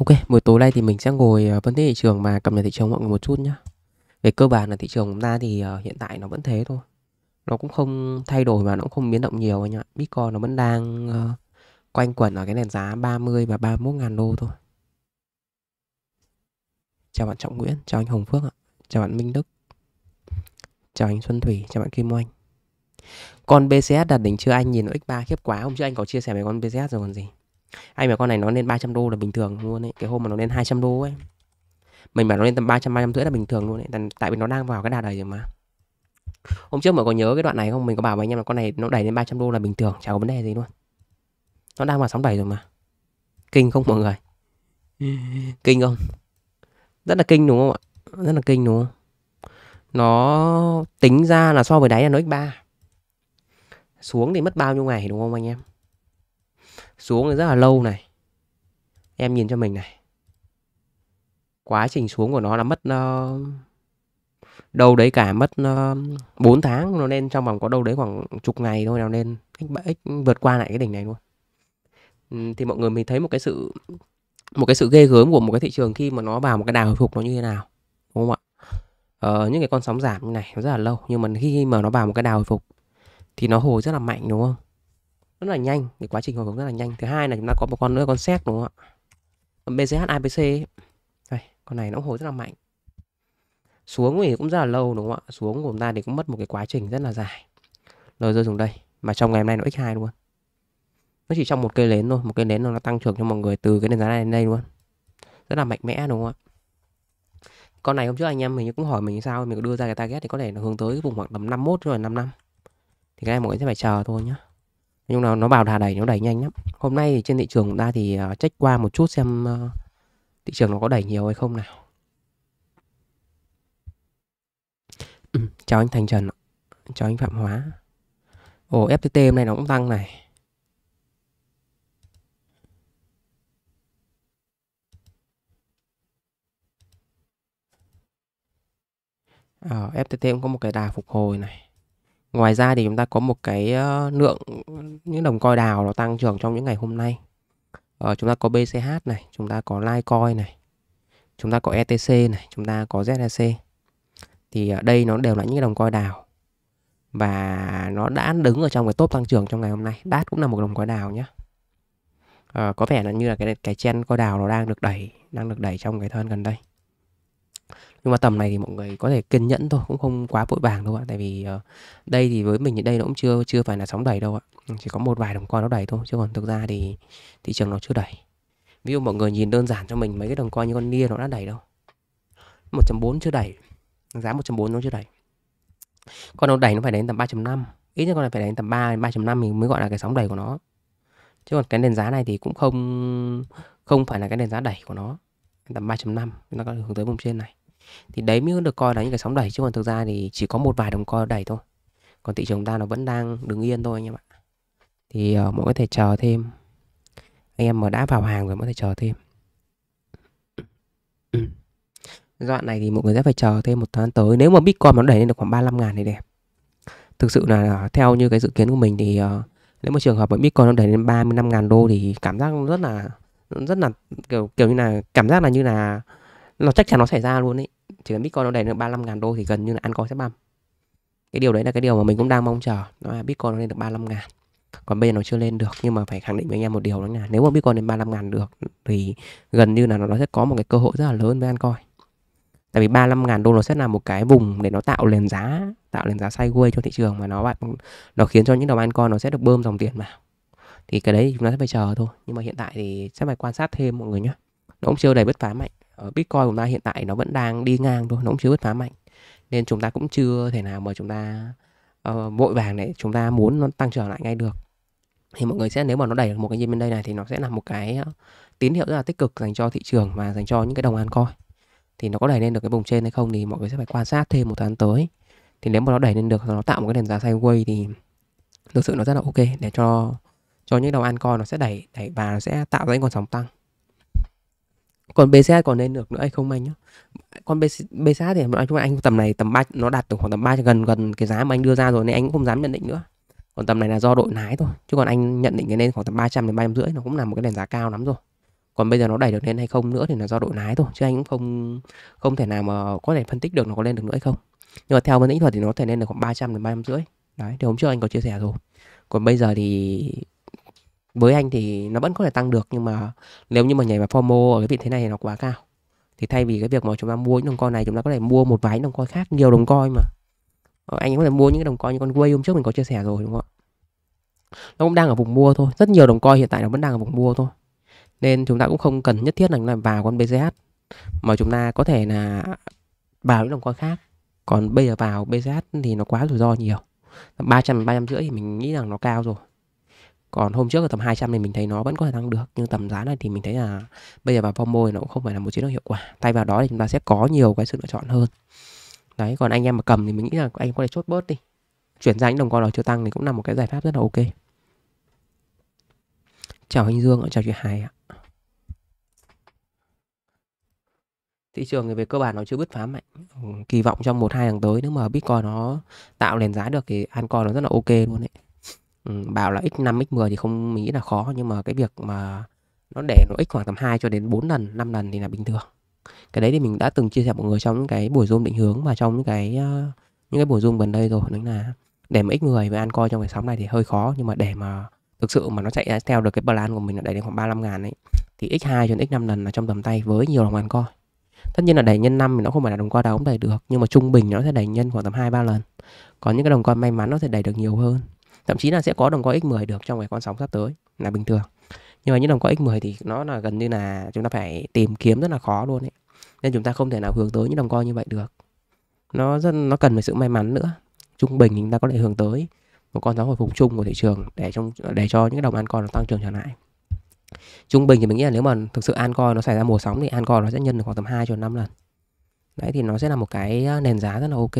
Ok, buổi tối nay thì mình sẽ ngồi ờ, phân tích thị trường mà cập nhật thị trường mọi người một chút nhé. Về cơ bản là thị trường chúng ta thì ờ, hiện tại nó vẫn thế thôi. Nó cũng không thay đổi và nó cũng không biến động nhiều anh ạ. Bitcoin nó vẫn đang ờ, quanh quẩn ở cái nền giá 30 và 31 ngàn đô thôi. Chào bạn Trọng Nguyễn, chào anh Hồng Phước ạ, chào bạn Minh Đức, chào anh Xuân Thủy, chào bạn Kim Oanh. Con BCS đạt đỉnh chưa anh nhìn X3 khiếp quá hôm trước anh có chia sẻ về con BCS rồi còn gì? anh mà con này nó lên 300 đô là bình thường luôn ấy cái hôm mà nó lên 200 đô ấy mình bảo nó lên tầm 300 300 rưỡi là bình thường luôn ấy tại vì nó đang vào cái đà đầy rồi mà hôm trước mà có nhớ cái đoạn này không mình có bảo với anh em là con này nó đẩy lên 300 đô là bình thường chả có vấn đề gì luôn nó đang vào sóng đẩy rồi mà kinh không mọi người kinh không rất là kinh đúng không ạ rất là kinh đúng không nó tính ra là so với đáy là nó x 3 xuống thì mất bao nhiêu ngày đúng không anh em xuống rất là lâu này em nhìn cho mình này quá trình xuống của nó là mất uh, đâu đấy cả mất uh, ờ, 4 tháng nó lên trong vòng có đâu đấy khoảng chục ngày thôi nào nên x vượt qua lại cái đỉnh này luôn ừ, thì mọi người mình thấy một cái sự một cái sự ghê gớm của một cái thị trường khi mà nó vào một cái đà hồi phục nó như thế nào đúng không ạ ờ, những cái con sóng giảm như này nó rất là lâu nhưng mà khi mà nó vào một cái đà hồi phục thì nó hồi rất là mạnh đúng không rất là nhanh cái quá trình hồi phục rất là nhanh thứ hai là chúng ta có một con nữa con xét đúng không ạ BCH APC đây con này nó hồi rất là mạnh xuống thì cũng rất là lâu đúng không ạ xuống của chúng ta thì cũng mất một cái quá trình rất là dài rồi rơi xuống đây mà trong ngày hôm nay nó x2 luôn nó chỉ trong một cây nến thôi một cây nến nó tăng trưởng cho mọi người từ cái nền giá này đến đây luôn rất là mạnh mẽ đúng không ạ con này hôm trước anh em mình cũng hỏi mình sao mình có đưa ra cái target thì có thể nó hướng tới cái vùng khoảng tầm 51 rồi 5 năm thì cái này mọi người sẽ phải chờ thôi nhé nhưng nó nó vào đà đẩy nó đẩy nhanh lắm hôm nay thì trên thị trường chúng ta thì à, check qua một chút xem à, thị trường nó có đẩy nhiều hay không nào ừ, chào anh thành trần chào anh phạm hóa ồ ftt hôm nay nó cũng tăng này Ờ, FTT cũng có một cái đà phục hồi này Ngoài ra thì chúng ta có một cái ờ, lượng những đồng coi đào nó tăng trưởng trong những ngày hôm nay. Ờ, chúng ta có BCH này, chúng ta có Litecoin này, chúng ta có ETC này, chúng ta có ZEC. Thì ở ờ, đây nó đều là những đồng coi đào và nó đã đứng ở trong cái top tăng trưởng trong ngày hôm nay. DAT cũng là một đồng coi đào nhé. Ờ, có vẻ là như là cái cái chen coi đào nó đang được đẩy, đang được đẩy trong cái thân gần đây nhưng mà tầm này thì mọi người có thể kiên nhẫn thôi cũng không quá vội vàng đâu ạ tại vì ờ, đây thì với mình thì đây nó cũng chưa chưa phải là sóng đẩy đâu ạ ừ, chỉ có một vài đồng coin nó đẩy thôi chứ còn thực ra thì thị trường nó chưa đẩy ví dụ mọi người nhìn đơn giản cho mình mấy cái đồng coin như con nia nó đã đẩy đâu 1.4 chưa đẩy giá 1.4 nó chưa đẩy con nó đẩy nó phải đến tầm 3.5 ít nhất con này phải đến tầm 3 3.5 mình mới gọi là cái sóng đẩy của nó chứ còn cái nền giá này thì cũng không không phải là cái nền giá đẩy của nó tầm 3.5 chúng ta có hướng tới vùng trên này thì đấy mới được coi là những cái sóng đẩy chứ còn thực ra thì chỉ có một vài đồng coi đẩy thôi còn thị trường ta nó vẫn đang đứng yên thôi anh em ạ thì uh, mọi có thể chờ thêm anh em mà đã vào hàng rồi có thể chờ thêm giai đoạn này thì mọi người sẽ phải chờ thêm một tháng tới nếu mà bitcoin mà nó đẩy lên được khoảng 35 ngàn thì đẹp thực sự là ờ, theo như cái dự kiến của mình thì uh, nếu mà trường hợp mà bitcoin nó đẩy lên 35 ngàn đô thì cảm giác rất là rất là kiểu kiểu như là cảm giác là như là nó chắc chắn nó xảy ra luôn ấy chỉ cần Bitcoin nó đẩy được 35 ngàn đô thì gần như là ăn coi sẽ băm cái điều đấy là cái điều mà mình cũng đang mong chờ nó là Bitcoin nó lên được 35 ngàn còn bây giờ nó chưa lên được nhưng mà phải khẳng định với anh em một điều đó là nếu mà Bitcoin lên 35 ngàn được thì gần như là nó sẽ có một cái cơ hội rất là lớn với Ancoin tại vì 35 ngàn đô nó sẽ là một cái vùng để nó tạo nền giá tạo nền giá sideways cho thị trường mà nó nó khiến cho những đồng Ancoin nó sẽ được bơm dòng tiền vào thì cái đấy chúng ta sẽ phải chờ thôi nhưng mà hiện tại thì sẽ phải quan sát thêm mọi người nhé nó cũng chưa đầy bứt phá mạnh Ờ, Bitcoin của chúng ta hiện tại nó vẫn đang đi ngang thôi, nó cũng chưa bứt phá mạnh. Nên chúng ta cũng chưa thể nào mà chúng ta uh, vội vàng để chúng ta muốn nó tăng trở lại ngay được. Thì mọi người sẽ nếu mà nó đẩy được một cái gì bên đây này thì nó sẽ là một cái ờ, tín hiệu rất là tích cực dành cho thị trường và dành cho những cái đồng an coi. Thì nó có đẩy lên được cái vùng trên hay không thì mọi người sẽ phải quan sát thêm một tháng tới. Thì nếu mà nó đẩy lên được nó tạo một cái nền giá sideways thì thực sự nó rất là ok để cho cho những đồng an coi nó sẽ đẩy đẩy và nó sẽ tạo ra những con sóng tăng còn BCH còn lên được nữa hay không anh nhá con BCH thì nói chung là anh tầm này tầm ba nó đạt từ khoảng tầm ba gần gần cái giá mà anh đưa ra rồi nên anh cũng không dám nhận định nữa còn tầm này là do đội nái thôi chứ còn anh nhận định cái lên khoảng tầm 300 đến ba trăm rưỡi nó cũng là một cái nền giá cao lắm rồi còn bây giờ nó đẩy được lên hay không nữa thì là do đội nái thôi chứ anh cũng không không thể nào mà có thể phân tích được nó có lên được nữa hay không nhưng mà theo bên kỹ thuật thì nó thể lên được khoảng 300 đến ba trăm rưỡi đấy thì hôm trước anh có chia sẻ rồi còn bây giờ thì với anh thì nó vẫn có thể tăng được nhưng mà nếu như mà nhảy vào FOMO ở cái vị thế này nó quá cao thì thay vì cái việc mà chúng ta mua những đồng coin này chúng ta có thể mua một vài đồng coin khác nhiều đồng coin mà ờ, anh có thể mua những cái đồng coin như con Way hôm trước mình có chia sẻ rồi đúng không ạ nó cũng đang ở vùng mua thôi rất nhiều đồng coin hiện tại nó vẫn đang ở vùng mua thôi nên chúng ta cũng không cần nhất thiết là vào con BZH mà chúng ta có thể là vào những đồng coin khác còn bây giờ vào BZH thì nó quá rủi ro nhiều 300 rưỡi thì mình nghĩ rằng nó cao rồi còn hôm trước ở tầm 200 thì mình thấy nó vẫn có thể tăng được nhưng tầm giá này thì mình thấy là bây giờ vào FOMO thì nó cũng không phải là một chiến lược hiệu quả thay vào đó thì chúng ta sẽ có nhiều cái sự lựa chọn hơn đấy còn anh em mà cầm thì mình nghĩ là anh có thể chốt bớt đi chuyển sang những đồng coin nào chưa tăng thì cũng là một cái giải pháp rất là ok chào anh Dương chào chị Hải ạ thị trường thì về cơ bản nó chưa bứt phá mạnh kỳ vọng trong một hai tháng tới nếu mà bitcoin nó tạo nền giá được thì an altcoin nó rất là ok luôn đấy Ừ, bảo là x 5 x 10 thì không nghĩ là khó nhưng mà cái việc mà nó để nó x khoảng tầm 2 cho đến 4 lần 5 lần thì là bình thường cái đấy thì mình đã từng chia sẻ mọi người trong những cái buổi zoom định hướng và trong những cái ờ, những cái buổi zoom gần đây rồi đấy là để mà x 10 với ăn coi trong cái sóng này thì hơi khó nhưng mà để mà thực sự mà nó chạy theo được cái plan của mình là đẩy đến khoảng 35 ngàn ấy thì x2 cho đến x5 lần là trong tầm tay với nhiều đồng ăn coi tất nhiên là đẩy nhân 5 thì nó không phải là đồng coi đầu cũng đẩy được nhưng mà trung bình nó sẽ đẩy nhân khoảng tầm 2 3 lần còn những cái đồng coi may mắn nó sẽ đẩy được nhiều hơn thậm chí là sẽ có đồng coin X10 được trong cái con sóng sắp tới là bình thường nhưng mà những đồng coin X10 thì nó là gần như là chúng ta phải tìm kiếm rất là khó luôn ấy nên chúng ta không thể nào hướng tới những đồng coin như vậy được nó rất nó cần phải sự may mắn nữa trung bình chúng ta có thể hướng tới một con sóng hồi phục chung của thị trường để trong để cho những đồng altcoin nó tăng trưởng trở lại trung bình thì mình nghĩ là nếu mà thực sự an coin nó xảy ra mùa sóng thì an coin nó sẽ nhân được khoảng tầm 2 cho 5 lần đấy thì nó sẽ là một cái à, nền giá rất là ok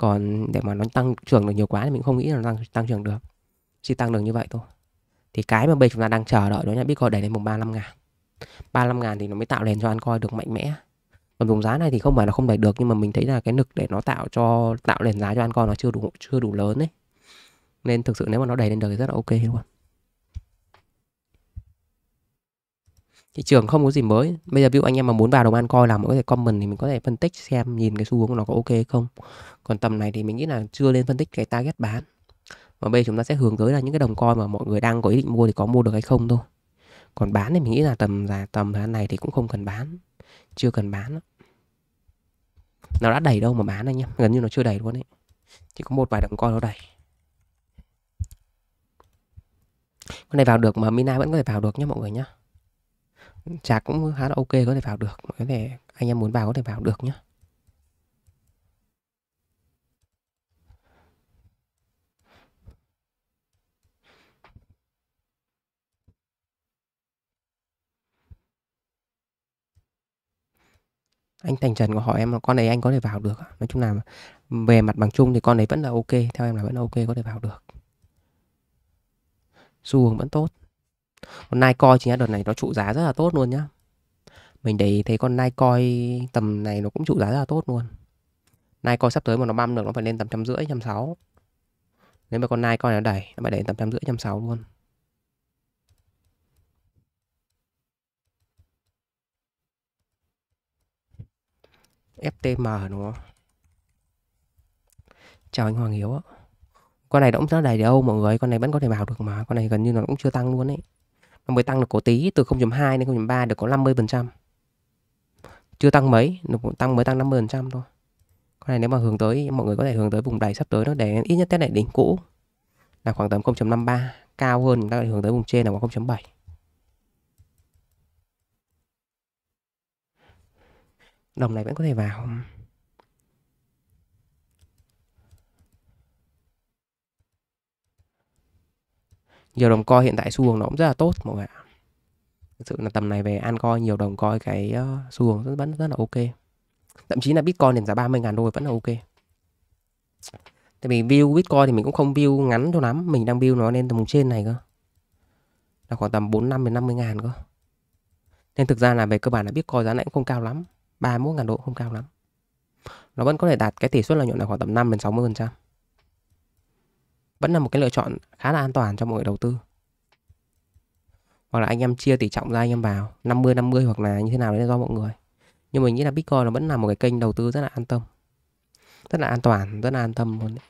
còn để mà nó tăng trưởng được nhiều quá thì mình không nghĩ là nó tăng tăng trưởng được chỉ tăng được như vậy thôi thì cái mà bây chúng ta đang chờ đợi đó là Bitcoin đẩy lên vùng 35 ngàn 35 ngàn thì nó mới tạo nền cho altcoin được mạnh mẽ còn vùng giá này thì không phải là không đẩy được nhưng mà mình thấy là cái lực để nó tạo cho tạo nền giá cho altcoin nó chưa đủ chưa đủ lớn đấy nên thực sự nếu mà nó đẩy lên được thì rất là ok luôn thị trường không có gì mới bây giờ ví dụ anh em mà muốn vào đồng an coi làm có thể comment thì mình có thể phân tích xem nhìn cái xu hướng nó có ok không còn tầm này thì mình nghĩ là chưa lên phân tích cái target bán và bây giờ chúng ta sẽ hướng tới là những cái đồng coi mà mọi người đang có ý định mua thì có mua được hay không thôi còn bán thì mình nghĩ là tầm là tầm giá này thì cũng không cần bán chưa cần bán nó đã đầy đâu mà bán anh nhé gần như nó chưa đầy luôn đấy chỉ có một vài đồng coi nó đầy con này vào được mà mina vẫn có thể vào được nhé mọi người nhé chả cũng khá là ok có thể vào được có thể anh em muốn vào có thể vào được nhé anh thành trần có hỏi em là con này anh có thể vào được nói chung là về mặt bằng chung thì con đấy vẫn là ok theo em là vẫn ok có thể vào được xu hướng vẫn tốt con Nike chính là đợt này nó trụ giá rất là tốt luôn nhá. Mình đấy thấy con Nike tầm này nó cũng trụ giá rất là tốt luôn. Nike sắp tới mà nó băm được nó phải lên tầm trăm rưỡi trăm sáu. Nếu mà con Nike nó đẩy nó phải đẩy tầm trăm rưỡi trăm sáu luôn. FTM đúng không? Chào anh Hoàng Hiếu ạ. Con này nó cũng rất đầy đâu mọi người, con này vẫn có thể vào được mà, con này gần như nó cũng chưa tăng luôn ấy nó mới tăng được có tí từ 0.2 đến 0.3 được có 50%. Chưa tăng mấy, nó cũng tăng mới tăng 50% thôi. Con này nếu mà hướng tới mọi người có thể hướng tới vùng đáy sắp tới nó để ít nhất test lại đỉnh cũ là khoảng tầm 0.53, cao hơn chúng ta hướng tới vùng trên là khoảng 0.7. Đồng này vẫn có thể vào. nhiều đồng coi hiện tại xu hướng nó cũng rất là tốt mọi người ạ thực sự là tầm này về an coi nhiều đồng coi cái xu hướng vẫn rất, rất là ok thậm chí là bitcoin điểm giá 30 ngàn đô vẫn là ok tại vì view bitcoin thì mình cũng không view ngắn cho lắm mình đang view nó lên tầm trên này cơ là khoảng tầm năm đến 50 ngàn cơ nên thực ra là về cơ bản là bitcoin giá này cũng không cao lắm 31 ngàn đô không cao lắm nó vẫn có thể đạt cái tỷ suất lợi nhuận là khoảng tầm 5 đến 60 phần trăm vẫn là một cái lựa chọn khá là an toàn cho mọi người đầu tư hoặc là anh em chia tỷ trọng ra anh em vào 50 50 hoặc là như thế nào đấy là do mọi người nhưng mình nghĩ là Bitcoin nó vẫn là một cái kênh đầu tư rất là an tâm rất là an toàn rất là an tâm luôn đấy.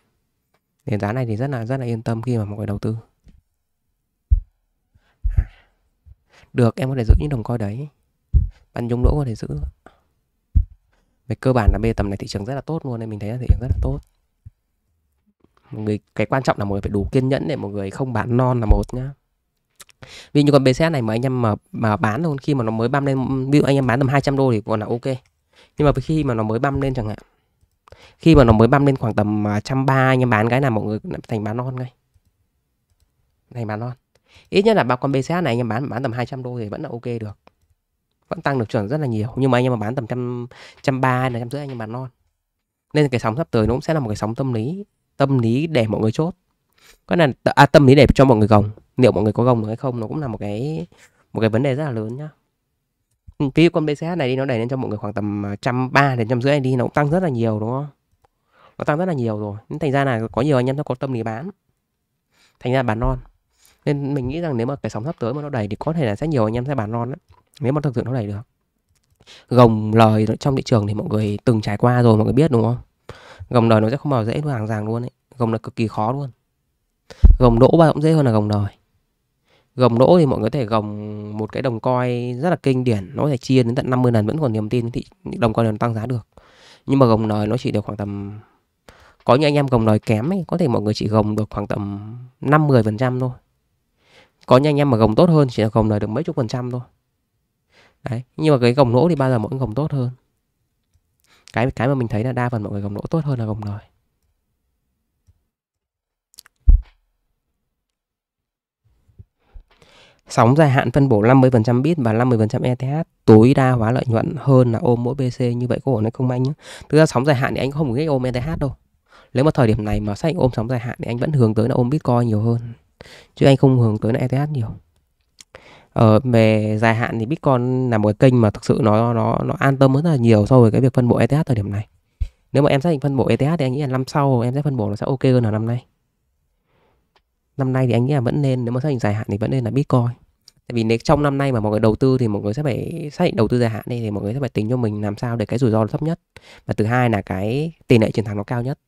nền giá này thì rất là rất là yên tâm khi mà mọi người đầu tư được em có thể giữ những đồng coi đấy bạn nhung lỗ có thể giữ về cơ bản là bê tầm này thị trường rất là tốt luôn nên mình thấy là thị trường rất là tốt mọi người cái quan trọng là mọi người phải đủ kiên nhẫn để mọi người không bán non là một nhá vì như con BCS này mà anh em mà mà bán luôn khi mà nó mới băm lên ví dụ anh em bán tầm 200 đô thì còn là ok nhưng mà khi mà nó mới băm lên chẳng hạn khi mà nó mới băm lên khoảng tầm 130 à, anh em bán cái là mọi người thành bán non ngay này bán non ít nhất là ba con BCS này anh em bán bán tầm 200 đô thì vẫn là ok được vẫn tăng được chuẩn rất là nhiều nhưng mà anh em mà bán tầm trăm trăm ba là trăm rưỡi anh em bán non nên cái sóng sắp tới nó cũng sẽ là một cái sóng tâm lý tâm lý để mọi người chốt cái này à, tâm lý để cho mọi người gồng liệu mọi người có gồng được hay không nó cũng là một cái một cái vấn đề rất là lớn nhá ví ừ, dụ con BCH này đi nó đẩy lên cho mọi người khoảng tầm à, trăm ba đến trăm rưỡi đi nó cũng tăng rất là nhiều đúng không nó tăng rất là nhiều rồi nên thành ra là có nhiều anh em nó có tâm lý bán thành ra bán non nên mình nghĩ rằng nếu mà cái sóng sắp tới mà nó đẩy thì có thể là sẽ nhiều anh em sẽ bán non đấy nếu mà thực sự nó đẩy được gồng lời trong thị trường thì mọi người từng trải qua rồi mọi người biết đúng không gồng đời nó sẽ không bao giờ dễ hàng ràng luôn ấy gồng là cực kỳ khó luôn gồng đỗ bao cũng dễ hơn là gồng đời gồng đỗ thì mọi người có thể gồng một cái đồng coi rất là kinh điển nó có thể chia đến tận 50 lần vẫn còn niềm tin thì đồng coi này nó tăng giá được nhưng mà gồng đời nó chỉ được khoảng tầm có những anh em gồng đời kém ấy có thể mọi người chỉ gồng được khoảng tầm 5 10 phần trăm thôi có những anh em mà gồng tốt hơn chỉ là gồng đời được mấy chục phần trăm thôi đấy nhưng mà cái gồng đỗ thì bao giờ mọi người gồng tốt hơn cái cái mà mình thấy là đa phần mọi người gồng lỗ tốt hơn là gồng nồi Sóng dài hạn phân bổ 50% bit và 50% ETH tối đa hóa lợi nhuận hơn là ôm mỗi BC như vậy có ổn hay không anh nhé. Tức là sóng dài hạn thì anh không có ôm ETH đâu. Nếu mà thời điểm này mà sách ôm sóng dài hạn thì anh vẫn hướng tới là ôm Bitcoin nhiều hơn. Chứ anh không hướng tới là ETH nhiều ờ, về dài hạn thì Bitcoin là một cái kênh mà thực sự nó nó nó an tâm rất là nhiều so với cái việc phân bổ ETH thời điểm này nếu mà em xác định phân bổ ETH thì anh nghĩ là năm sau em sẽ phân bổ nó sẽ ok hơn là năm nay năm nay thì anh nghĩ là vẫn nên nếu mà xác định dài hạn thì vẫn nên là Bitcoin tại vì nếu trong năm nay mà mọi người đầu tư thì mọi người sẽ phải xác định đầu tư dài hạn đi thì mọi người sẽ phải tính cho mình làm sao để cái rủi ro thấp nhất và thứ hai là cái tỷ lệ chiến thắng nó cao nhất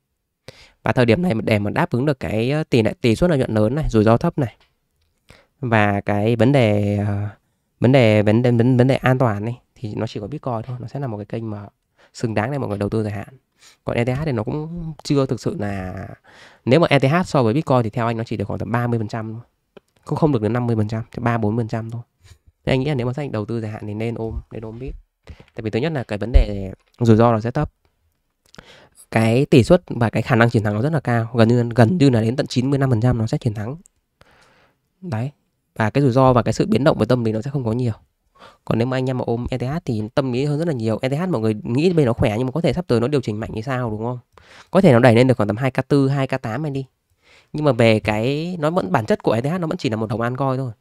và thời điểm này để mà đáp ứng được cái ờ, tỷ lệ tỷ suất lợi nhuận lớn này rủi ro thấp này và cái vấn đề ờ, vấn đề vấn đề vấn, vấn đề an toàn ấy thì nó chỉ có bitcoin thôi nó sẽ là một cái kênh mà xứng đáng để mọi người đầu tư dài hạn còn ETH thì nó cũng chưa thực sự là nếu mà ETH so với Bitcoin thì theo anh nó chỉ được khoảng tầm 30% thôi cũng không được đến 50% ba bốn phần trăm thôi nên anh nghĩ là nếu mà xác định đầu tư dài hạn thì nên ôm nên ôm bit tại vì thứ nhất là cái vấn đề rủi ro nó sẽ thấp cái tỷ suất và cái khả năng chiến thắng nó rất là cao gần như gần như là đến tận 95% nó sẽ chiến thắng đấy và cái rủi ro và cái sự biến động về tâm lý nó sẽ không có nhiều còn nếu mà anh em mà ôm ETH thì tâm lý hơn rất là nhiều ETH mọi người nghĩ bên nó khỏe nhưng mà có thể sắp tới nó điều chỉnh mạnh như sao đúng không có thể nó đẩy lên được khoảng tầm 2k4 2k8 anh đi nhưng mà về cái nó vẫn bản chất của ETH nó vẫn chỉ là một đồng an coi thôi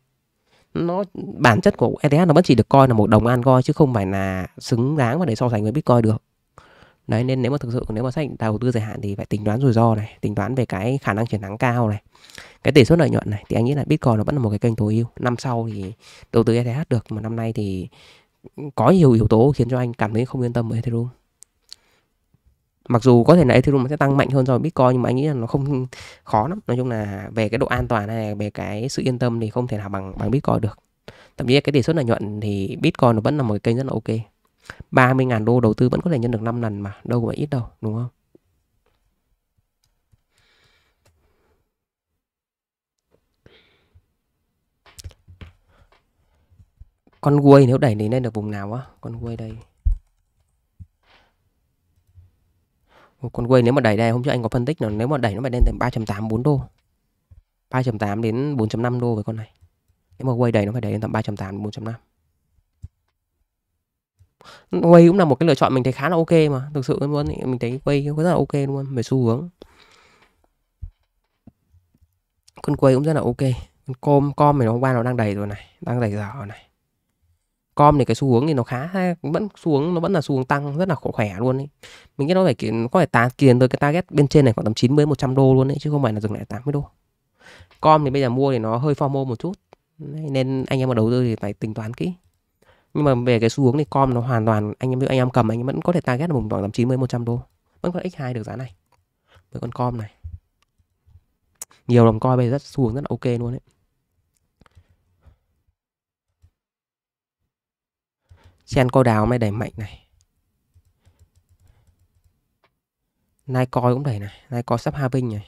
nó bản chất của ETH nó vẫn chỉ được coi là một đồng an coi chứ không phải là xứng đáng mà để so sánh với Bitcoin được đấy nên nếu mà thực sự nếu mà sách đầu tư dài hạn thì phải tính toán rủi ro này tính toán về cái khả năng chiến thắng cao này cái tỷ suất lợi nhuận này thì anh nghĩ là Bitcoin nó vẫn là một cái kênh tối ưu năm sau thì đầu tư ETH được mà năm nay thì có nhiều yếu tố khiến cho anh cảm thấy không yên tâm với Ethereum mặc dù có thể là Ethereum sẽ tăng mạnh hơn so với Bitcoin nhưng mà anh nghĩ là nó không khó lắm nói chung là về cái độ an toàn này về cái sự yên tâm thì không thể nào bằng bằng Bitcoin được thậm chí cái tỷ suất lợi nhuận thì Bitcoin nó vẫn là một cái kênh rất là ok 30.000 đô đầu tư vẫn có thể nhân được 5 lần mà đâu có phải ít đâu đúng không con quay nếu đẩy đến đây được vùng nào á con quay đây con quay nếu mà đẩy đây hôm trước anh có phân tích là nếu mà đẩy nó phải lên tầm ba 3 tám bốn đô 3.8 đến 4.5 đô với con này nếu mà quay đầy nó phải đẩy lên tầm 3.8 đến 4.5 Quay cũng là một cái lựa chọn mình thấy khá là ok mà Thực sự luôn ý, mình thấy quay cũng rất là ok luôn Về xu hướng Con quay cũng rất là ok Con com, com này nó hôm qua nó đang đầy rồi này Đang đầy dở này com thì cái xu hướng thì nó khá vẫn xuống nó vẫn là xu hướng tăng rất là khỏe luôn ấy mình nghĩ nó phải có phải tà kiền tới cái target bên trên này khoảng tầm 90 100 đô luôn ấy chứ không phải là dừng lại 80 đô com thì bây giờ mua thì nó hơi formal một chút nên anh em mà đầu tư thì phải tính toán kỹ nhưng mà về cái xu hướng thì com nó hoàn toàn anh em anh em cầm anh em vẫn có thể target là vùng khoảng tầm 90 100 đô vẫn có x2 được giá này với con com này nhiều đồng coi bây giờ rất xu hướng rất là ok luôn đấy Sen coi đào mới đẩy mạnh này. Nai coi cũng đẩy này. Nai coi sắp hai binh này.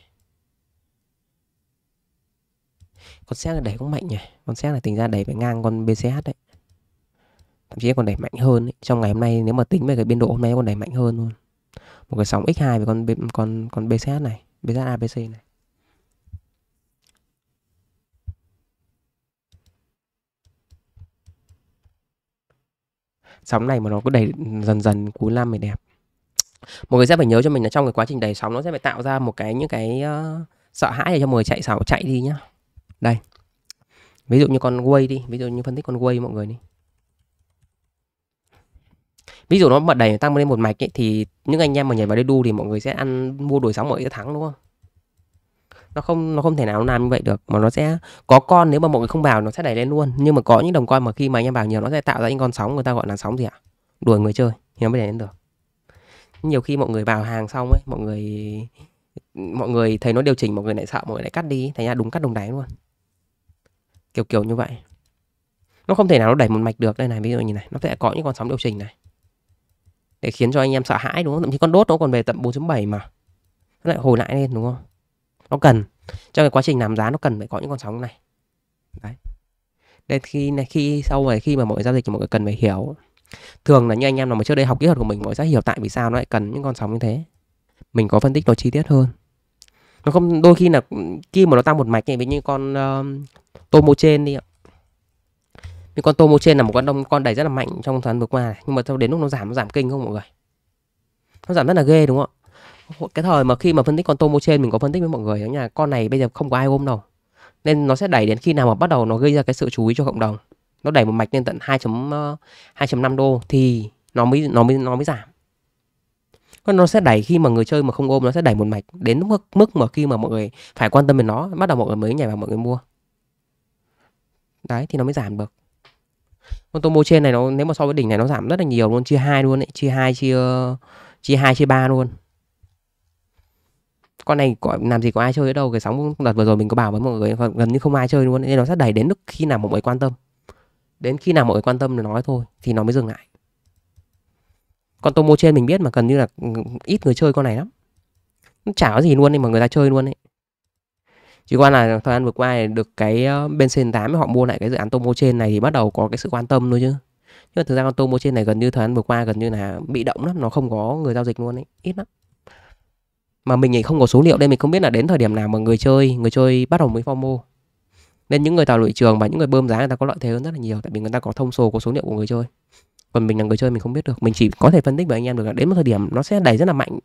Con sen này đẩy cũng mạnh nhỉ. Con sen là tính ra đẩy phải ngang con BCH đấy. Thậm chí còn đẩy mạnh hơn. Ấy. Trong ngày hôm nay nếu mà tính về cái biên độ hôm nay còn đẩy mạnh hơn luôn. Một cái sóng X2 với con con con BCH này. BCH ABC này. sóng này mà nó cứ đẩy dần dần cuối năm mới đẹp mọi người sẽ phải nhớ cho mình là trong cái quá trình đẩy sóng nó sẽ phải tạo ra một cái những cái uh, sợ hãi để cho mọi người chạy sóng chạy đi nhá đây ví dụ như con quay đi ví dụ như phân tích con quay mọi người đi ví dụ nó mà đẩy tăng lên một mạch ấy, thì những anh em mà nhảy vào đây đu thì mọi người sẽ ăn mua đuổi sóng mọi người sẽ thắng đúng không nó không nó không thể nào nó làm như vậy được mà nó sẽ có con nếu mà mọi người không vào nó sẽ đẩy lên luôn nhưng mà có những đồng coin mà khi mà anh em vào nhiều nó sẽ tạo ra những con sóng người ta gọi là sóng gì ạ đuổi người chơi thì nó mới đẩy lên được nhiều khi mọi người vào hàng xong ấy mọi người mọi người thấy nó điều chỉnh mọi người lại sợ mọi người lại cắt đi thành ra đúng cắt đồng đáy luôn kiểu kiểu như vậy nó không thể nào nó đẩy một mạch được đây này ví dụ như này nó sẽ có những con sóng điều chỉnh này để khiến cho anh em sợ hãi đúng không thậm chí con đốt nó còn về tận 4.7 mà nó lại hồi lại lên đúng không nó cần trong cái quá trình làm giá nó cần phải có những con sóng này đấy nên khi này khi sau này khi mà mọi giao dịch mọi người cần phải hiểu thường là như anh em nào mà trước đây học kỹ thuật của mình mọi người sẽ hiểu tại vì sao nó lại cần những con sóng như thế mình có phân tích nó chi tiết hơn nó không đôi khi là khi mà nó tăng một mạch ấy, ví như con uh, tomo trên đi ạ nhưng con tomo trên là một con đông con đẩy rất là mạnh trong thời gian vừa qua này. nhưng mà sau đến lúc nó giảm nó giảm kinh không mọi người nó giảm rất là ghê đúng không ạ cái thời mà khi mà phân tích con tomo trên mình có phân tích với mọi người nhà con này bây giờ không có ai ôm đâu nên nó sẽ đẩy đến khi nào mà bắt đầu nó gây ra cái sự chú ý cho cộng đồng nó đẩy một mạch lên tận 2 2.5 ờ, đô thì nó mới nó mới nó mới giảm còn nó sẽ đẩy khi mà người chơi mà không ôm nó sẽ đẩy một mạch đến mức mức mà khi mà mọi người phải quan tâm đến nó bắt đầu mọi người mới nhảy vào mọi người mua đấy thì nó mới giảm được con tomo trên này nó nếu mà so với đỉnh này nó giảm rất là nhiều luôn chia hai luôn ấy chia hai chia chia hai chia ba luôn con này có, làm gì có ai chơi ở đâu cái sóng đợt vừa rồi mình có bảo với mọi người gần như không ai chơi luôn nên nó sẽ đẩy đến lúc khi nào mọi người quan tâm đến khi nào mọi người quan tâm nó nói thôi thì nó mới dừng lại con tomo trên mình biết mà gần như là ừ, ít người chơi con này lắm nó chả có gì luôn nhưng mà người ta chơi luôn ấy chỉ qua là thời gian vừa qua được cái ờ, bên sen 8 họ mua lại cái dự án tomo trên này thì bắt đầu có cái sự quan tâm thôi chứ nhưng mà thực ra con tomo trên này gần như thời gian vừa qua gần như là bị động lắm nó không có người giao dịch luôn ấy ít lắm mà mình không có số liệu nên mình không biết là đến thời điểm nào mà người chơi người chơi bắt đầu mới FOMO nên những người tạo thị trường và những người bơm giá người ta có lợi thế hơn rất là nhiều tại vì người ta có thông số có số liệu của người chơi còn mình là người chơi mình không biết được mình chỉ có thể phân tích với anh em được là đến một thời điểm nó sẽ đẩy rất là mạnh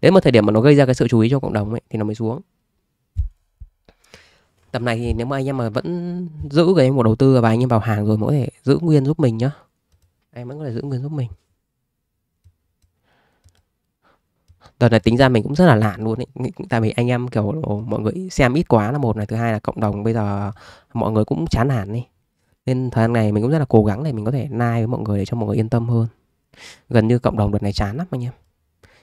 đến một thời điểm mà nó gây ra cái sự chú ý cho cộng đồng ấy thì nó mới xuống tập này thì nếu mà anh em mà vẫn giữ cái một đầu tư và anh em vào hàng rồi mỗi thể giữ nguyên giúp mình nhá em vẫn có thể giữ nguyên giúp mình đợt này tính ra mình cũng rất là nản luôn ấy tại vì anh em kiểu mọi người xem ít quá là một này thứ hai là cộng đồng bây giờ mọi người cũng chán nản đi nên thời gian này mình cũng rất là cố gắng để mình có thể nai với mọi người để cho mọi người yên tâm hơn gần như cộng đồng đợt này chán lắm anh em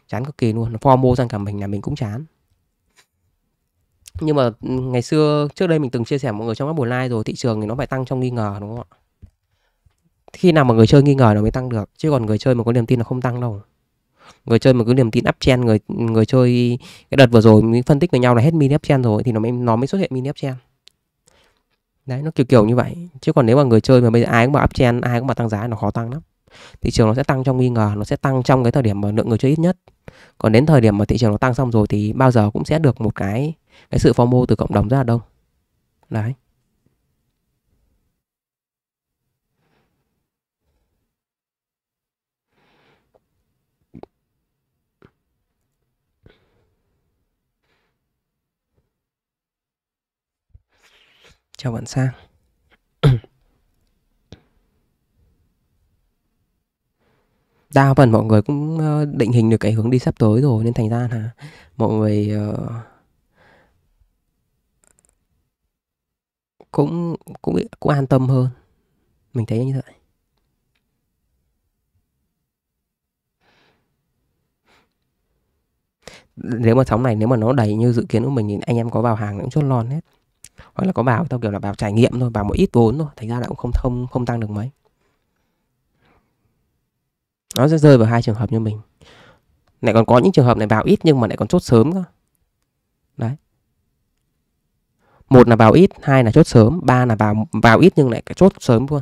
chán cực kỳ luôn formo sang cả mình là mình cũng chán nhưng mà ừ, ngày xưa trước đây mình từng chia sẻ mọi người trong các buổi live rồi thị trường thì nó phải tăng trong nghi ngờ đúng không ạ khi nào mà người chơi nghi ngờ nó mới tăng được chứ còn người chơi mà có niềm tin là không tăng đâu người chơi mà cứ niềm tin uptrend người người chơi cái đợt vừa rồi mình phân tích với nhau là hết mini uptrend rồi thì nó mới nó mới xuất hiện mini uptrend đấy nó kiểu kiểu như vậy chứ còn nếu mà người chơi mà bây giờ ai cũng bảo uptrend ai cũng bảo tăng giá nó khó tăng lắm thị trường nó sẽ tăng trong nghi ngờ nó sẽ tăng trong cái thời điểm mà lượng người chơi ít nhất còn đến thời điểm mà thị trường nó tăng xong rồi thì bao giờ cũng sẽ được một cái cái sự FOMO từ cộng đồng rất là đông đấy chào bạn Sang đa phần mọi người cũng ờ, định hình được cái hướng đi sắp tới rồi nên thành ra là mọi người ờ, cũng cũng cũng an tâm hơn mình thấy như vậy nếu mà sóng này nếu mà nó đầy như dự kiến của mình thì anh em có vào hàng cũng chốt lon hết hoặc là có vào theo kiểu là vào trải nghiệm thôi vào một ít vốn thôi thành ra là cũng không thông, không tăng được mấy nó sẽ rơi vào hai trường hợp như mình lại còn có những trường hợp này vào ít nhưng mà lại còn chốt sớm cơ đấy một là vào ít hai là chốt sớm ba là vào vào ít nhưng lại cái chốt sớm luôn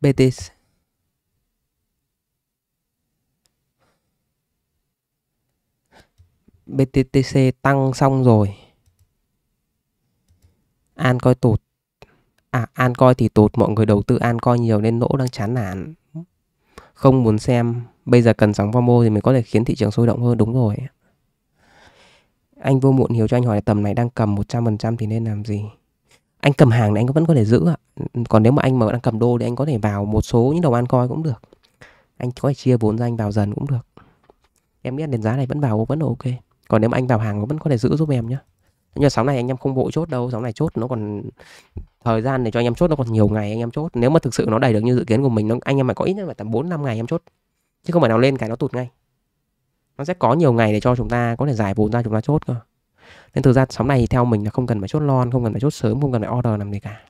Betis. BTTC tăng xong rồi. An coi tụt. À, an coi thì tụt. Mọi người đầu tư an coi nhiều nên lỗ đang chán nản. Không muốn xem. Bây giờ cần sóng FOMO thì mình có thể khiến thị trường sôi động hơn. Đúng rồi. Anh vô muộn hiểu cho anh hỏi là tầm này đang cầm 100% thì nên làm gì? anh cầm hàng thì anh vẫn có thể giữ ạ còn nếu mà anh mà đang cầm đô thì anh có thể vào một số những đồng ăn coi cũng được anh có thể chia vốn ra anh vào dần cũng được em biết đến giá này vẫn vào vẫn ok còn nếu mà anh vào hàng vẫn có thể giữ giúp em nhé nhưng mà sóng này anh em không bộ chốt đâu sóng này chốt nó còn thời gian để cho anh em chốt nó còn nhiều ngày anh em chốt nếu mà thực sự nó đầy được như dự kiến của mình nó anh em mà có ít nhất là tầm bốn năm ngày em chốt chứ không phải nào lên cái nó tụt ngay nó sẽ có nhiều ngày để cho chúng ta có thể giải vốn ra chúng ta chốt cơ nên thực ra sóng này theo mình là không cần phải chốt lon không cần phải chốt sớm không cần phải order làm gì cả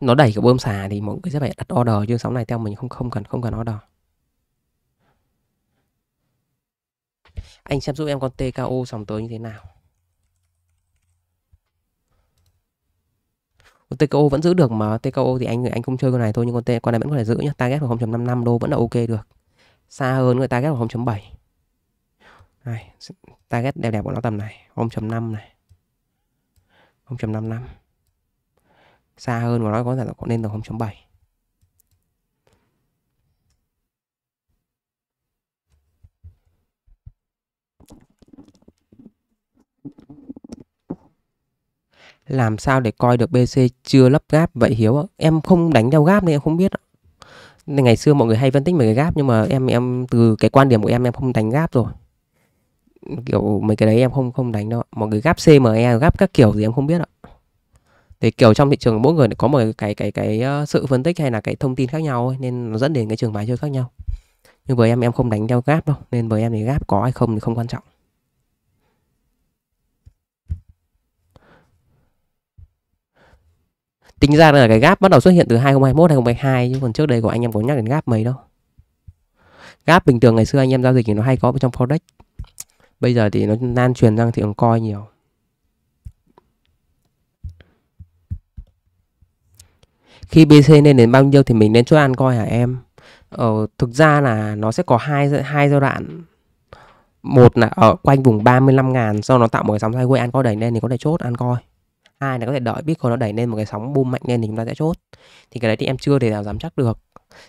nó đẩy cái bơm xà thì mọi người sẽ phải đặt order chứ sóng này theo mình không không cần không cần order anh xem giúp em con TKO sòng tới như thế nào TKO vẫn giữ được mà TKO thì anh anh không chơi con này thôi nhưng con T con này vẫn có thể giữ nhá target của 0.55 đô vẫn là ok được xa hơn người target của 0.7 đây, target đẹp đẹp của nó tầm này 0.5 này 0.55 xa hơn của nó có thể là có nên là 0.7 làm sao để coi được BC chưa lấp gáp vậy Hiếu ạ? Em không đánh theo gáp nên em không biết ạ. Ngày xưa mọi người hay phân tích về cái gáp nhưng mà em em từ cái quan điểm của em em không đánh gáp rồi kiểu mấy cái đấy em không không đánh đâu mọi người gáp CME gáp các kiểu gì em không biết ạ thì kiểu trong thị trường mỗi người có một cái cái cái, cái ờ, sự phân tích hay là cái thông tin khác nhau ấy, nên nó dẫn đến cái trường bài chơi khác nhau nhưng với em em không đánh theo gáp đâu nên với em thì gáp có hay không thì không quan trọng tính ra là cái gáp bắt đầu xuất hiện từ 2021 2022 nhưng còn trước đây của anh em có nhắc đến gáp mấy đâu. gáp bình thường ngày xưa anh em giao dịch thì nó hay có trong forex bây giờ thì nó lan truyền sang thị trường coi nhiều khi BC lên đến bao nhiêu thì mình nên chốt ăn coi hả em ờ, thực ra là nó sẽ có hai hai giai đoạn một là ở quanh vùng 35 ngàn sau nó tạo một cái sóng sideways ăn coi đẩy lên thì có thể chốt ăn coi hai là có thể đợi biết Bitcoin nó đẩy lên một cái sóng boom mạnh lên thì chúng ta sẽ chốt thì cái đấy thì em chưa thể nào dám chắc được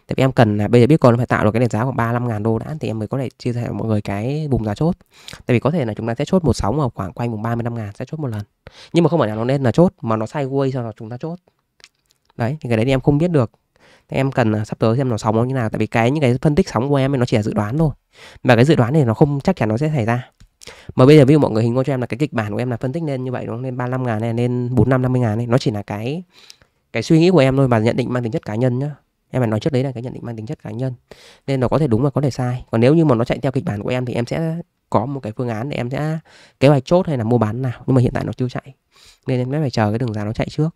tại vì em cần là bây giờ Bitcoin phải tạo được cái nền giá khoảng 35 ngàn đô đã thì em mới có thể chia sẻ mọi người cái vùng giá chốt tại vì có thể là chúng ta sẽ chốt một sóng ở khoảng quanh vùng 35 ngàn sẽ chốt một lần nhưng mà không phải là nó lên là chốt mà nó quay sau đó chúng ta chốt đấy thì cái đấy thì em không biết được thì em cần à, sắp tới xem nó sóng nó như nào tại vì cái những cái phân tích sóng của em thì nó chỉ là dự đoán thôi và cái dự đoán này nó không chắc chắn nó sẽ xảy ra mà bây giờ ví dụ mọi người hình ngôi cho em là cái kịch bản của em là phân tích lên như vậy nó lên 35 ngàn này lên 45 50 ngàn này nó chỉ là cái cái suy nghĩ của em thôi và nhận định mang tính chất cá nhân nhá em phải nói trước đấy là cái nhận định mang tính chất cá nhân nên nó có thể đúng và có thể sai còn nếu như mà nó chạy theo kịch bản của em thì em sẽ có một cái phương án để em sẽ kế hoạch chốt hay là mua bán nào nhưng mà hiện tại nó chưa chạy nên em phải chờ cái đường giá nó chạy trước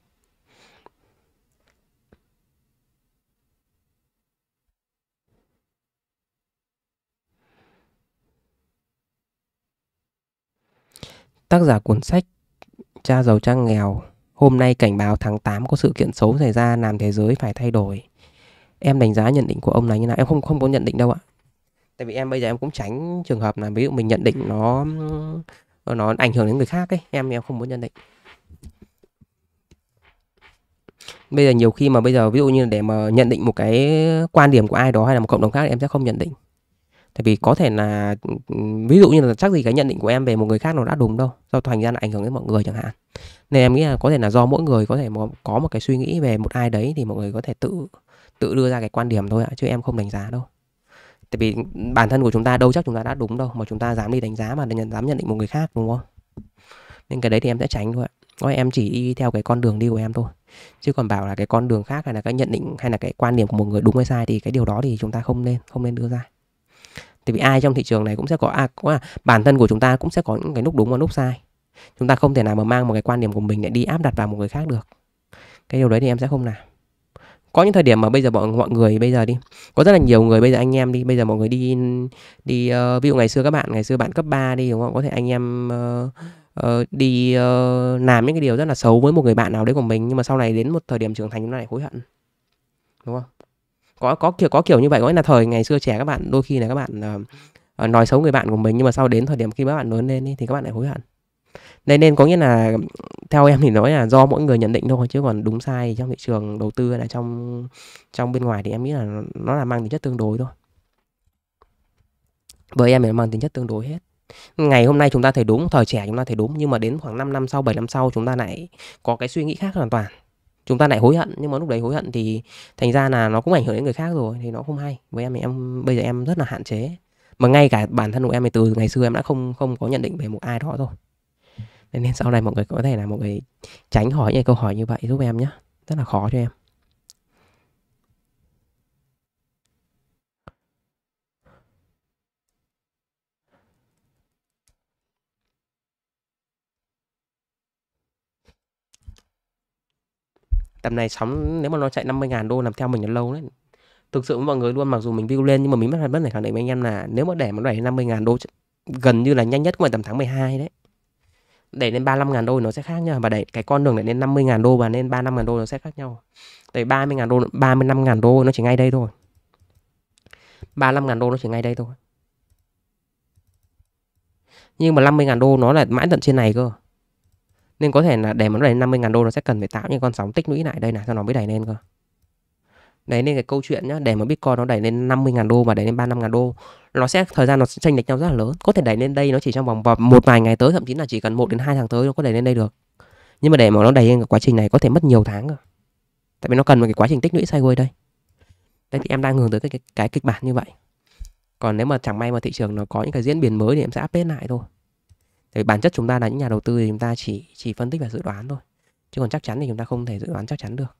Tác giả cuốn sách Cha giàu cha nghèo hôm nay cảnh báo tháng 8 có sự kiện xấu xảy ra làm thế giới phải thay đổi em đánh giá nhận định của ông này như nào em không không có nhận định đâu ạ tại vì em bây giờ em cũng tránh trường hợp là ví dụ mình nhận định nó nó ảnh hưởng đến người khác ấy em em không muốn nhận định bây giờ nhiều khi mà bây giờ ví dụ như để mà nhận định một cái quan điểm của ai đó hay là một cộng đồng khác em sẽ không nhận định tại vì có thể là ví dụ như là chắc gì cái nhận định của em về một người khác nó đã đúng đâu do thành ra là ảnh hưởng đến mọi người chẳng hạn nên em nghĩ là có thể là do mỗi người có thể có một cái suy nghĩ về một ai đấy thì mọi người có thể tự tự đưa ra cái quan điểm thôi ạ chứ em không đánh giá đâu tại vì bản thân của chúng ta đâu chắc chúng ta đã đúng đâu mà chúng ta dám đi đánh giá mà dám nhận định một người khác đúng không nên cái đấy thì em sẽ tránh thôi ạ nói em chỉ đi theo cái con đường đi của em thôi chứ còn bảo là cái con đường khác hay là cái nhận định hay là cái quan điểm của một người đúng hay sai thì cái điều đó thì chúng ta không nên không nên đưa ra tại vì ai trong thị trường này cũng sẽ có à, cũng là bản thân của chúng ta cũng sẽ có những cái lúc đúng và lúc sai chúng ta không thể nào mà mang một cái quan điểm của mình để đi áp đặt vào một người khác được cái điều đấy thì em sẽ không làm có những thời điểm mà bây giờ bọn mọi người bây giờ đi có rất là nhiều người bây giờ anh em đi bây giờ mọi người đi đi uh, ví dụ ngày xưa các bạn ngày xưa bạn cấp 3 đi đúng không có thể anh em uh, uh, đi uh, làm những cái điều rất là xấu với một người bạn nào đấy của mình nhưng mà sau này đến một thời điểm trưởng thành chúng ta lại hối hận đúng không có có kiểu có kiểu như vậy có nghĩa là thời ngày xưa trẻ các bạn đôi khi là các bạn uh, nói xấu người bạn của mình nhưng mà sau đến thời điểm khi các bạn lớn lên ý, thì các bạn lại hối hận nên nên có nghĩa là theo em thì nói là do mỗi người nhận định thôi chứ còn đúng sai trong thị trường đầu tư hay là trong trong bên ngoài thì em nghĩ là nó là mang tính chất tương đối thôi với em thì mang tính chất tương đối hết ngày hôm nay chúng ta thấy đúng thời trẻ chúng ta thấy đúng nhưng mà đến khoảng 5 năm sau 7 năm sau chúng ta lại có cái suy nghĩ khác hoàn toàn chúng ta lại hối hận nhưng mà lúc đấy hối hận thì thành ra là nó cũng ảnh hưởng đến người khác rồi thì nó không hay với em thì em bây giờ em rất là hạn chế mà ngay cả bản thân của em thì từ ngày xưa em đã không không có nhận định về một ai đó rồi nên, nên sau này mọi người có thể là mọi người tránh hỏi những câu hỏi như vậy giúp em nhé rất là khó cho em tầm này sóng nếu mà nó chạy 50 ngàn đô làm theo mình nó lâu đấy thực sự mọi người luôn mặc dù mình view lên nhưng mà mình vẫn phải khẳng định với anh em là nếu mà để mà đẩy 50 ngàn đô gần như là nhanh nhất cũng phải tầm tháng 12 đấy đẩy lên 35 ngàn đô nó sẽ khác nha và đẩy cái con đường đẩy lên 50 ngàn đô và lên 35 ngàn đô nó sẽ khác nhau đẩy 30 ngàn đô 35 ngàn đô nó chỉ ngay đây thôi 35 ngàn đô nó chỉ ngay đây thôi nhưng mà 50 ngàn đô nó là mãi tận trên này cơ nên có thể là để mà nó đẩy 50 ngàn đô nó sẽ cần phải tạo những con sóng tích lũy lại đây này sau nó mới đẩy lên cơ đấy nên cái câu chuyện nhá để mà bitcoin nó đẩy lên 50 ngàn đô và đẩy lên 35 ngàn đô nó sẽ thời gian nó sẽ chênh lệch nhau rất là lớn có thể đẩy lên đây nó chỉ trong vòng một vài ngày tới thậm chí là chỉ cần một đến hai tháng tới nó có đẩy lên đây được nhưng mà để mà nó đẩy lên cái quá trình này có thể mất nhiều tháng cơ tại vì nó cần một cái quá trình tích lũy sideways đây đây thì em đang hướng tới cái, cái, cái kịch bản như vậy còn nếu mà chẳng may mà thị trường nó có những cái diễn biến mới thì em sẽ update lại thôi thì bản chất chúng ta là những nhà đầu tư thì chúng ta chỉ chỉ phân tích và dự đoán thôi. Chứ còn chắc chắn thì chúng ta không thể dự đoán chắc chắn được.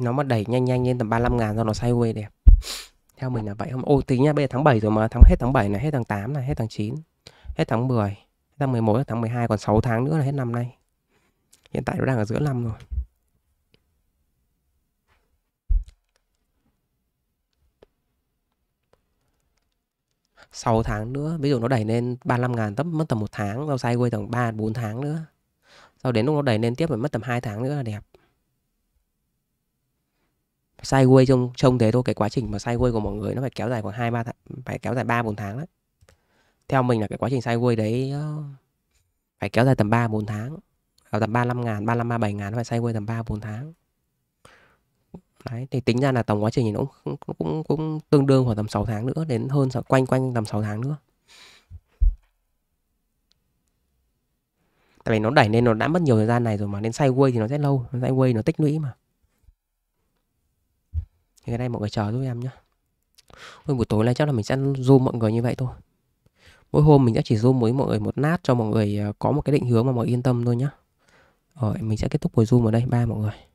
nó mà đẩy nhanh nhanh lên tầm 35 ngàn cho nó sideways đẹp theo mình là vậy không ô tính nha bây giờ tháng 7 rồi mà tháng hết tháng 7 này hết tháng 8 này hết tháng 9 hết tháng 10 hết tháng 11 hết tháng 12 còn 6 tháng nữa là hết năm nay hiện tại nó đang ở giữa năm rồi sáu tháng nữa ví dụ nó đẩy lên 35 ngàn tấp mất tầm một tháng sau sideways tầm 3 4 tháng nữa sau đến lúc nó đẩy lên tiếp phải mất tầm 2 tháng nữa là đẹp sideways trông trông thế thôi cái quá trình mà sideways của mọi người nó phải kéo dài khoảng hai ba tháng phải kéo dài ba bốn tháng đấy theo mình là cái quá trình sideways đấy ờ, phải kéo dài tầm 3 4 tháng ở ờ, tầm 35 ngàn 35 37 ngàn phải sideways tầm 3 4 tháng đấy thì tính ra là tổng quá trình thì nó cũng cũng, cũng, cũng tương đương khoảng tầm 6 tháng nữa đến hơn quanh quanh tầm 6 tháng nữa tại vì nó đẩy nên nó đã mất nhiều thời gian này rồi mà đến sideways thì nó rất lâu sideways nó tích lũy mà thì cái này mọi người chờ giúp em nhé Ôi, buổi tối nay chắc là mình sẽ zoom mọi người như vậy thôi mỗi hôm mình sẽ chỉ zoom với mọi người một nát cho mọi người ờ, có một cái định hướng mà mọi người yên tâm thôi nhé rồi mình sẽ kết thúc buổi zoom ở đây ba mọi người